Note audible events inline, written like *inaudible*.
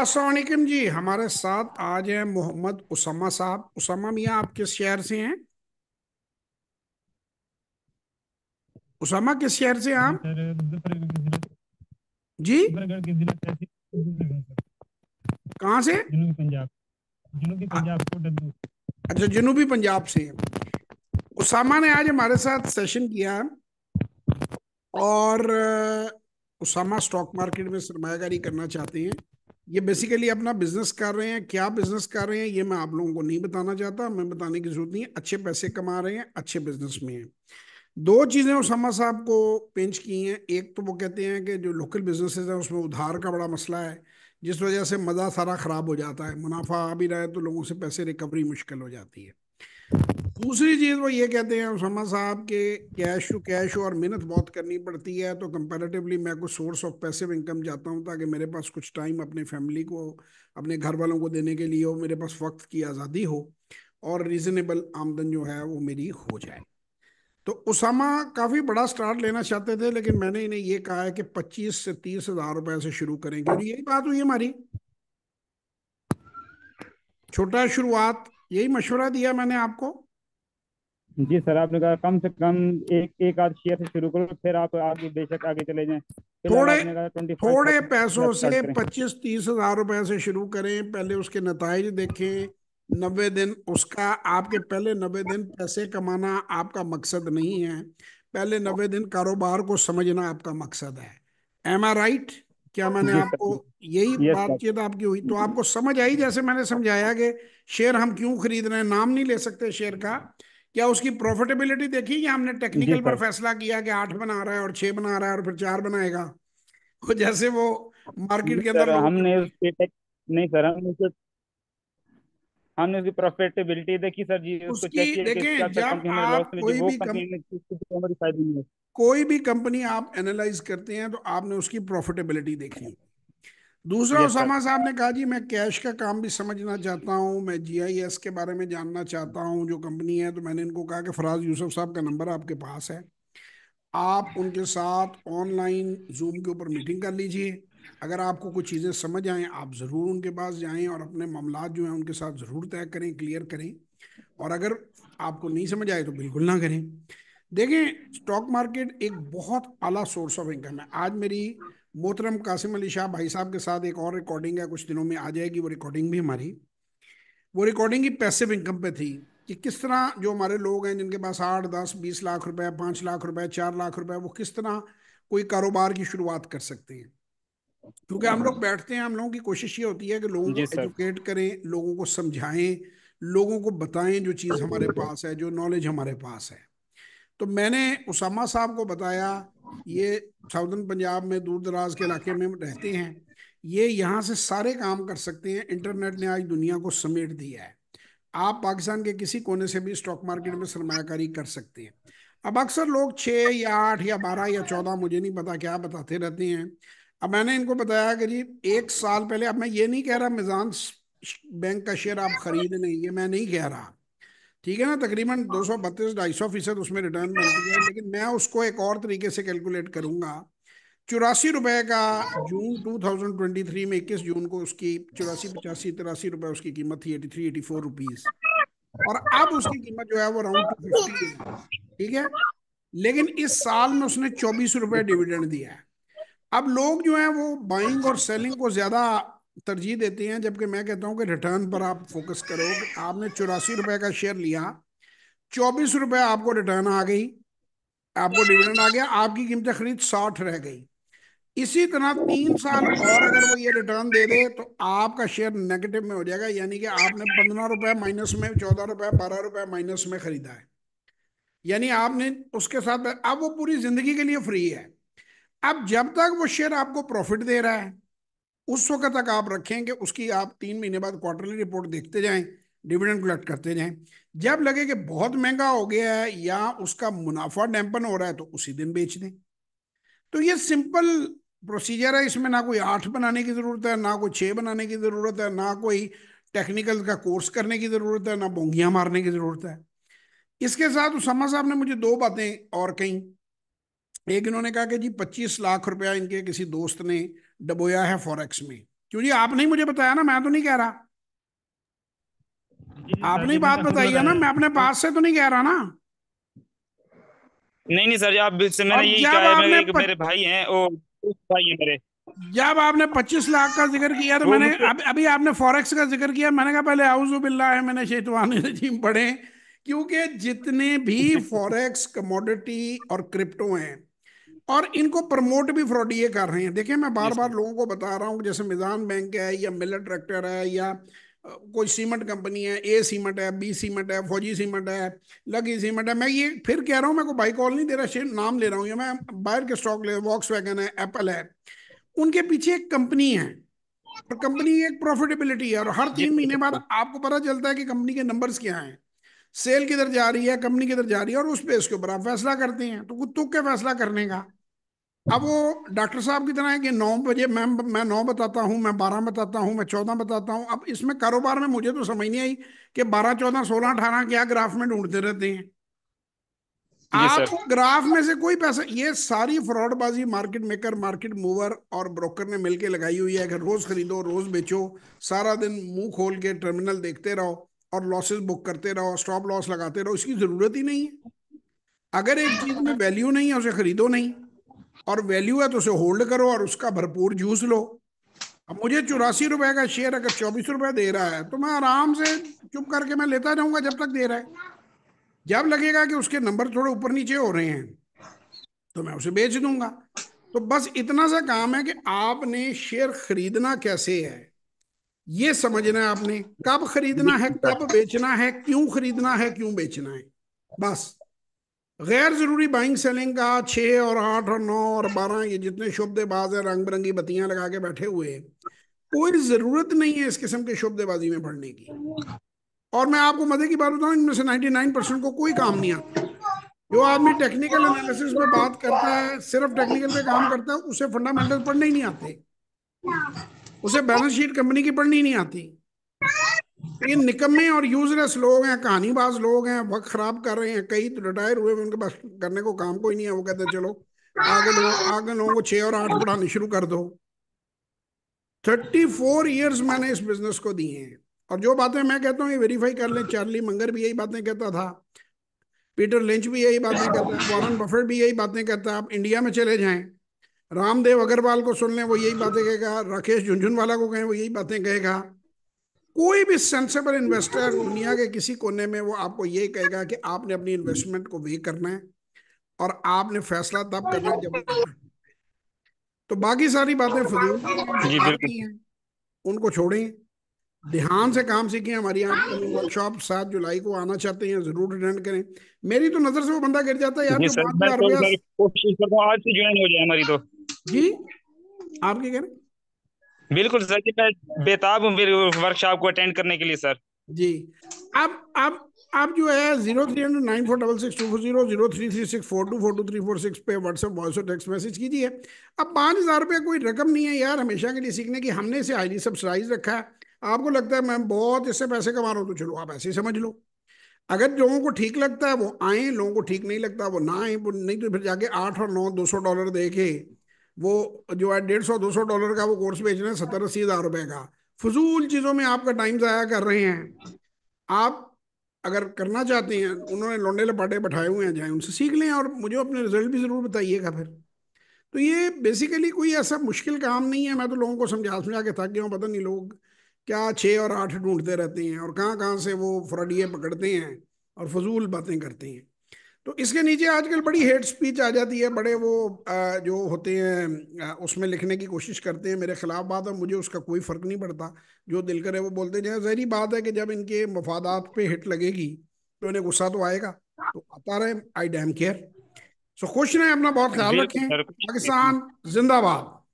असलम जी हमारे साथ आज हैं मोहम्मद उसामा साहब उसामा मियाँ आप किस शहर से हैं उसामा किस शहर से आप जी कहाँ से अच्छा जनूबी पंजाब से उसामा ने आज हमारे साथ सेशन किया और उसामा स्टॉक मार्केट में सरमाकारी करना चाहते हैं ये बेसिकली अपना बिजनेस कर रहे हैं क्या बिजनेस कर रहे हैं ये मैं आप लोगों को नहीं बताना चाहता मैं बताने की जरूरत नहीं है अच्छे पैसे कमा रहे हैं अच्छे बिजनेस में हैं दो चीज़ें उसामा साहब को पेंच की हैं एक तो वो कहते हैं कि जो लोकल बिजनेस हैं उसमें उधार का बड़ा मसला है जिस वजह से मज़ा सारा ख़राब हो जाता है मुनाफा आ भी रहा है तो लोगों से पैसे रिकवरी मुश्किल हो जाती है दूसरी चीज वो ये कहते हैं उसमा साहब के कैश टू कैश और मेहनत बहुत करनी पड़ती है तो कंपेरेटिवली मैं कुछ सोर्स ऑफ पैसिव इनकम जाता हूँ ताकि मेरे पास कुछ टाइम अपने फैमिली को अपने घर वालों को देने के लिए हो मेरे पास वक्त की आज़ादी हो और रीजनेबल आमदन जो है वो मेरी हो जाए तो उसामा काफ़ी बड़ा स्टार्ट लेना चाहते थे लेकिन मैंने इन्हें ये कहा है कि पच्चीस से तीस हज़ार रुपये से शुरू करें क्योंकि यही बात हुई हमारी छोटा शुरुआत यही मशवरा दिया मैंने आपको जी सर आपने कहा कम से कम एक एक आध शेयर से शुरू करो फिर आप आगे बेशक आगे चले जाएं थोड़े थोड़े पैसों से पच्चीस तीस हजार रुपए से शुरू करें पहले उसके नतज देखें नब्बे दिन उसका आपके पहले नब्बे दिन पैसे कमाना आपका मकसद नहीं है पहले नब्बे दिन कारोबार को समझना आपका मकसद है एम आई राइट क्या मैंने आपको यही बातचीत तो आपकी हुई तो आपको समझ आई जैसे मैंने समझाया कि शेयर हम क्यों खरीद रहे हैं नाम नहीं ले सकते शेयर का क्या उसकी प्रॉफिटेबिलिटी देखी कि हमने टेक्निकल पर फैसला किया कि आठ बना रहा है और छह बना रहा है और फिर चार बनाएगा तो जैसे वो मार्केट के अंदर हमने नहीं सर हमने उसे हमने उसकी प्रॉफिटेबिलिटी देखी सर जी उसकी चेक जब आप कोई भी कंपनी कोई भी कंपनी आप एनालाइज करते हैं तो आपने उसकी प्रॉफिटेबिलिटी देखी दूसरा उसामा साहब ने कहा जी मैं कैश का काम भी समझना चाहता हूँ मैं जीआईएस के बारे में जानना चाहता हूँ जो कंपनी है तो मैंने इनको कहा कि फराज यूसुफ साहब का नंबर आपके पास है आप उनके साथ ऑनलाइन जूम के ऊपर मीटिंग कर लीजिए अगर आपको कुछ चीज़ें समझ आएँ आप ज़रूर उनके पास जाएँ और अपने मामला जो हैं उनके साथ ज़रूर तय करें क्लियर करें और अगर आपको नहीं समझ आए तो बिल्कुल ना करें देखें स्टॉक मार्केट एक बहुत आला सोर्स ऑफ इनकम है आज मेरी मोहतरम कासिम अली शाह भाई साहब के साथ एक और रिकॉर्डिंग है कुछ दिनों में आ जाएगी वो रिकॉर्डिंग भी हमारी वो रिकॉर्डिंग ही पैसिव इनकम पे थी कि किस तरह जो हमारे लोग हैं जिनके पास आठ दस बीस लाख रुपए पाँच लाख रुपए चार लाख रुपए वो किस तरह कोई कारोबार की शुरुआत कर सकते हैं क्योंकि हम लोग बैठते हैं हम लोगों की कोशिश ये होती है कि लोगों को एजुकेट करें लोगों को समझाएं लोगों को बताएं जो चीज़ *coughs* हमारे पास है जो नॉलेज हमारे पास है तो मैंने उसामा साहब को बताया ये साउदर्न पंजाब में दूर दराज के इलाके में रहते हैं ये यहाँ से सारे काम कर सकते हैं इंटरनेट ने आज दुनिया को समेट दिया है आप पाकिस्तान के किसी कोने से भी स्टॉक मार्केट में सरमाकारी कर सकते हैं अब अक्सर लोग छः या आठ या बारह या चौदह मुझे नहीं पता क्या बताते रहते हैं अब मैंने इनको बताया कि जी एक साल पहले अब मैं ये नहीं कह रहा मिजान बैंक का शेयर आप खरीद नहीं ये मैं नहीं कह रहा ठीक है ना तकरीबन हाँ। दो सौ बत्तीस ढाई सौ फीसद उसमें रिटर्न बनती है लेकिन मैं उसको एक और तरीके से कैलकुलेट करूंगा चौरासी रुपए का जून 2023 में 21 जून को उसकी चौरासी पचासी तिरासी रुपए उसकी कीमत थी eighty three eighty four rupees और अब उसकी कीमत जो है वो अराउंड टू फिफ्टी है ठीक है लेकिन इस साल में उसने चौबीस रुपए डिविडेंड दिया है अब लोग जो है वो बाइंग और सेलिंग को ज्यादा तरजीह देती हैं जबकि मैं कहता हूं कि रिटर्न पर आप फोकस करो आपने चौरासी रुपए का शेयर लिया चौबीस रुपए आपको रिटर्न आ गई आपको डिविडेंड आ गया आपकी कीमतें खरीद साठ रह गई इसी तरह तीन साल और अगर वो ये रिटर्न दे दे तो आपका शेयर नेगेटिव में हो जाएगा यानी कि आपने पंद्रह रुपए माइनस में चौदह रुपए बारह रुपए माइनस में खरीदा है यानी आपने उसके साथ अब वो पूरी जिंदगी के लिए फ्री है अब जब तक वो शेयर आपको प्रॉफिट दे रहा है उस वक्त तक आप रखें कि उसकी आप तीन महीने बाद क्वार्टरली रिपोर्ट देखते जाएं डिविडेंड कलेक्ट करते जाएं जब लगे कि बहुत महंगा हो गया है या उसका मुनाफा डैम्पन हो रहा है तो उसी दिन बेच दें तो ये सिंपल प्रोसीजर है इसमें ना कोई आठ बनाने की ज़रूरत है ना कोई छः बनाने की ज़रूरत है ना कोई टेक्निकल का कोर्स करने की ज़रूरत है ना बोंगियाँ मारने की ज़रूरत है इसके साथ उसमा साहब ने मुझे दो बातें और कहीं एक इन्होंने कहा कि जी पच्चीस लाख रुपया इनके किसी दोस्त ने डबोया है फॉरेक्स में क्योंकि आप नहीं मुझे बताया ना मैं तो नहीं कह रहा आपने बात बताई है ना मैं अपने पास से तो नहीं कह रहा ना नहीं नहीं सर आप से मैंने यही कहा है मेरे, प... मेरे भाई हैं ओ भाई है मेरे जब आपने 25 लाख का जिक्र किया तो मैंने अब, अभी आपने फॉरेक्स का जिक्र किया मैंने कहा पहले आउज बिल्ला है मैंने शेतवान *laughs* रजीम पढ़े क्योंकि जितने भी फॉरेक्स *laughs* कमोडिटी और क्रिप्टो हैं और इनको प्रमोट भी फ्रॉडिये कर रहे हैं देखिए मैं बार बार लोगों को बता रहा हूँ जैसे मिजान बैंक है या मिलर ट्रैक्टर है या कोई सीमेंट कंपनी है ए सीमेंट है बी सीमेंट है फौजी सीमेंट है लगी सीमेंट है मैं ये फिर कह रहा हूँ मैं को बाइक कॉल नहीं दे रहा नाम ले रहा हूँ ये मैं बाहर के स्टॉक ले वॉक्स वैगन है एप्पल है उनके पीछे एक कंपनी है और कंपनी एक प्रॉफिटेबिलिटी है और हर तीन महीने बाद आपको पता चलता है कि कंपनी के नंबर्स क्या हैं सेल किधर जा रही है कंपनी किधर जा रही है और उस बेस के ऊपर आप फैसला करते हैं तो कुछ तुक के फैसला करने का अब वो डॉक्टर साहब की तरह है कि नौ बजे मैं मैं नौ बताता हूँ मैं बारह बताता हूँ मैं चौदह बताता हूँ अब इसमें कारोबार में मुझे तो समझ नहीं आई कि बारह चौदह सोलह अठारह क्या ग्राफ में ढूंढते रहते हैं आप ग्राफ में से कोई पैसा ये सारी फ्रॉडबाजी मार्केट मेकर मार्केट मूवर और ब्रोकर ने मिलके लगाई हुई है कि रोज खरीदो रोज बेचो सारा दिन मुंह खोल के टर्मिनल देखते रहो और लॉसेस बुक करते रहो स्टॉप लॉस लगाते रहो इसकी जरूरत ही नहीं है अगर एक चीज में वैल्यू नहीं है उसे खरीदो नहीं और वैल्यू है तो उसे होल्ड करो और उसका भरपूर जूस लो अब मुझे चौरासी रुपए का शेयर अगर चौबीस रुपए दे रहा है तो मैं आराम से चुप करके मैं लेता जाऊंगा जब तक दे रहा है जब लगेगा कि उसके नंबर थोड़े ऊपर नीचे हो रहे हैं तो मैं उसे बेच दूंगा तो बस इतना सा काम है कि आपने शेयर खरीदना कैसे है ये समझना है आपने कब खरीदना है कब बेचना है क्यों खरीदना है क्यों बेचना है बस गैर जरूरी बाइंग सेलिंग का छः और आठ और नौ और बारह ये जितने शोबेबाज है रंग बिरंगी बत्तियां लगा के बैठे हुए कोई जरूरत नहीं है इस किस्म के शोबेबाजी में पढ़ने की और मैं आपको मजे की बात बताऊं इनमें से नाइनटी नाइन परसेंट को कोई काम नहीं आता जो आदमी टेक्निकल एनालिसिस में बात करता है सिर्फ टेक्निकल पे काम करता है उसे फंडामेंटल पढ़ने ही नहीं आते उसे बैलेंस शीट कंपनी की पढ़नी नहीं आती ये निकम्मे और यूजलेस लोग हैं कहानीबाज लोग हैं वक्त खराब कर रहे हैं कई तो रिटायर हुए उनके पास करने को काम कोई नहीं है वो कहते चलो आगे लोग आगे लोगों को छः और आठ पढ़ाने शुरू कर दो थर्टी फोर ईयर्स मैंने इस बिजनेस को दिए हैं और जो बातें मैं कहता हूँ ये वेरीफाई कर लें चार्ली मंगर भी यही बातें कहता था पीटर लिंच भी यही बातें कहता है वॉरन बफेट भी यही बातें कहता है आप इंडिया में चले जाएं रामदेव अग्रवाल को सुन लें वो यही बातें कहेगा राकेश झुंझुनवाला को कहें वो यही बातें कहेगा कोई भी सेंसेबल इन्वेस्टर दुनिया के किसी कोने में वो आपको ये कहेगा कि आपने अपनी इन्वेस्टमेंट को वे करना है और आपने फैसला तब करना जब तो बाकी सारी बातें फजूल उनको छोड़ें ध्यान से काम सीखें हमारी आपकी वर्कशॉप सात जुलाई को आना चाहते हैं जरूर अटेंड करें मेरी तो नजर से वो बंदा गिर जाता है यार तो, करता तो, आज से ज्वाइन हो जाए हमारी तो जी आप क्या कह रहे बिल्कुल सर जी मैं बेताब हूँ वर्कशॉप को अटेंड करने के लिए सर जी अब अब आप जो है zero three hundred nine four double six two four zero zero three three six four two four two three four six पे व्हाट्सएप वॉइस और टेक्स्ट मैसेज कीजिए अब पाँच हज़ार रुपये कोई रकम नहीं है यार हमेशा के लिए सीखने की हमने इसे आईडी सब्सक्राइज रखा है आपको लगता है मैम बहुत इससे पैसे कमा रहा हूँ तो चलो आप ऐसे ही समझ लो अगर लोगों को ठीक लगता है वो आए लोगों को ठीक नहीं लगता वो ना आए वो नहीं तो फिर जाके आठ और नौ दो सौ डॉलर दे के वो जो है डेढ़ सौ दो सौ डॉलर का वो कोर्स बेच रहे हैं सत्तर अस्सी हज़ार रुपये का फजूल चीज़ों में आपका टाइम ज़ाया कर रहे हैं आप अगर करना चाहते हैं उन्होंने लोंडे लपाटे बैठाए हुए हैं जाएँ उनसे सीख लें और मुझे अपने रिजल्ट भी ज़रूर बताइएगा फिर तो ये बेसिकली कोई ऐसा मुश्किल काम नहीं है मैं तो लोगों को समझा समझा के थक गया हूँ पता नहीं लोग क्या छः और आठ ढूंढते रहते हैं और कहाँ कहाँ से वो फ्रॉडिये पकड़ते हैं और फजूल बातें करते हैं तो इसके नीचे आजकल बड़ी हेड स्पीच आ जाती है बड़े वो जो होते हैं उसमें लिखने की कोशिश करते हैं मेरे खिलाफ बात है मुझे उसका कोई फ़र्क नहीं पड़ता जो दिल करे वो बोलते जहाँ जहरी बात है कि जब इनके मफादात पे हिट लगेगी तो इन्हें गुस्सा तो आएगा तो आता रहे आई डैम केयर सो खुश रहें अपना बहुत ख्याल रखें पाकिस्तान जिंदाबाद